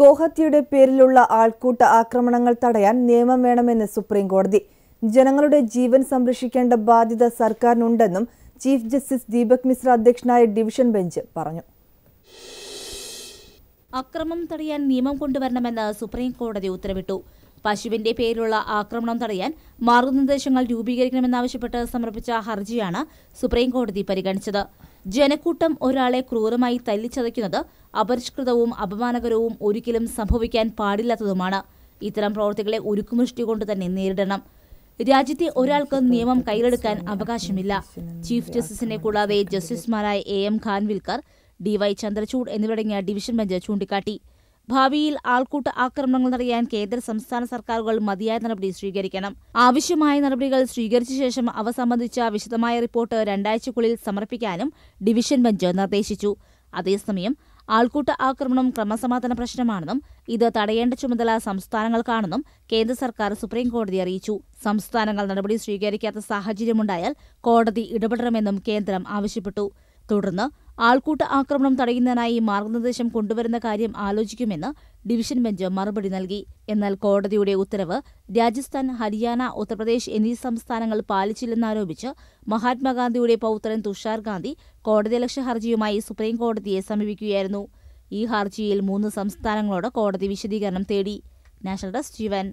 ഗോഹത്യയുടെ പേരിലുള്ള ആൾക്കൂട്ട ആക്രമണങ്ങൾ തടയാൻ നിയമം വേണമെന്ന് സുപ്രീം കോടതി ജനങ്ങളുടെ ജീവൻ സംരക്ഷിക്കേണ്ട ബാധ്യത സർക്കാരിനുണ്ടെന്നും ചീഫ് ജസ്റ്റിസ് ദീപക് മിശ്ര അധ്യക്ഷനായ ഡിവിഷൻ ബെഞ്ച് പറഞ്ഞു അക്രമം തടയാൻ നിയമം കൊണ്ടുവരണമെന്ന് സുപ്രീം കോടതി ഉത്തരവിട്ടു പശുവിന്റെ പേരിലുള്ള ആക്രമണം തടയാൻ മാർഗനിർദ്ദേശങ്ങൾ രൂപീകരിക്കണമെന്നാവശ്യപ്പെട്ട് സമർപ്പിച്ച ഹർജിയാണ് സുപ്രീംകോടതി പരിഗണിച്ചത് ജനക്കൂട്ടം ഒരാളെ ക്രൂരമായി തല്ലിച്ചതയ്ക്കുന്നത് അപരിഷ്കൃതവും അപമാനകരവും ഒരിക്കലും സംഭവിക്കാൻ പാടില്ലാത്തതുമാണ് ഇത്തരം പ്രവൃത്തികളെ ഉരുക്കുമൃഷ്ടി കൊണ്ട് തന്നെ നേരിടണം രാജ്യത്തെ ഒരാൾക്ക് നിയമം കയ്യിലെടുക്കാൻ അവകാശമില്ല ചീഫ് ജസ്റ്റിസിനെ കൂടാതെ ജസ്റ്റിസുമാരായ A M Khanwilkar D Y Chandrachud എന്നിവരടങ്ങിയ ഡിവിഷൻ ബെഞ്ച് ചൂണ്ടിക്കാട്ടി ഭാവിയിൽ ആൾക്കൂട്ട ആക്രമണങ്ങൾ തടയാൻ കേന്ദ്ര സംസ്ഥാന സർക്കാരുകൾ മതിയായ നടപടി സ്വീകരിക്കണം ആവശ്യമായ നടപടികൾ സ്വീകരിച്ച ശേഷം അവ സംബന്ധിച്ച വിശദമായ റിപ്പോർട്ട് രണ്ടാഴ്ചക്കുള്ളിൽ സമർപ്പിക്കാനും ഡിവിഷൻ ബെഞ്ച് നിർദ്ദേശിച്ചു അതേസമയം ആൾക്കൂട്ട ആക്രമണം ക്രമസമാധാന പ്രശ്നമാണെന്നും ഇത് തടയേണ്ട ചുമതല സംസ്ഥാനങ്ങൾക്കാണെന്നും കേന്ദ്ര സർക്കാർ സുപ്രീം കോടതി അറിയിച്ചു സംസ്ഥാനങ്ങൾ നടപടി സ്വീകരിക്കാത്ത സാഹചര്യമുണ്ടായാൽ കോടതി ഇടപെടണമെന്നും കേന്ദ്രം ആവശ്യപ്പെട്ടു തുടർന്ന് ആൾക്കൂട്ട ആക്രമണം തടയുന്നതിനായി മാർഗനിർദ്ദേശം കൊണ്ടുവരുന്ന കാര്യം ആലോചിക്കുമെന്ന് ഡിവിഷൻ ബെഞ്ച് മറുപടി നൽകി എന്നാൽ കോടതിയുടെ ഉത്തരവ് രാജസ്ഥാൻ ഹരിയാന ഉത്തർപ്രദേശ് എന്നീ സംസ്ഥാനങ്ങൾ പാലിച്ചില്ലെന്നാരോപിച്ച് മഹാത്മാഗാന്ധിയുടെ പൌത്രൻ തുഷാർ ഗാന്ധി കോടതിയലക്ഷ്യ ഹർജിയുമായി സുപ്രീം കോടതിയെ സമീപിക്കുകയായിരുന്നു ഈ ഹർജിയിൽ മൂന്ന് സംസ്ഥാനങ്ങളോട് കോടതി വിശദീകരണം തേടി നാഷണൽ ഡെസ്ക് ജീവൻ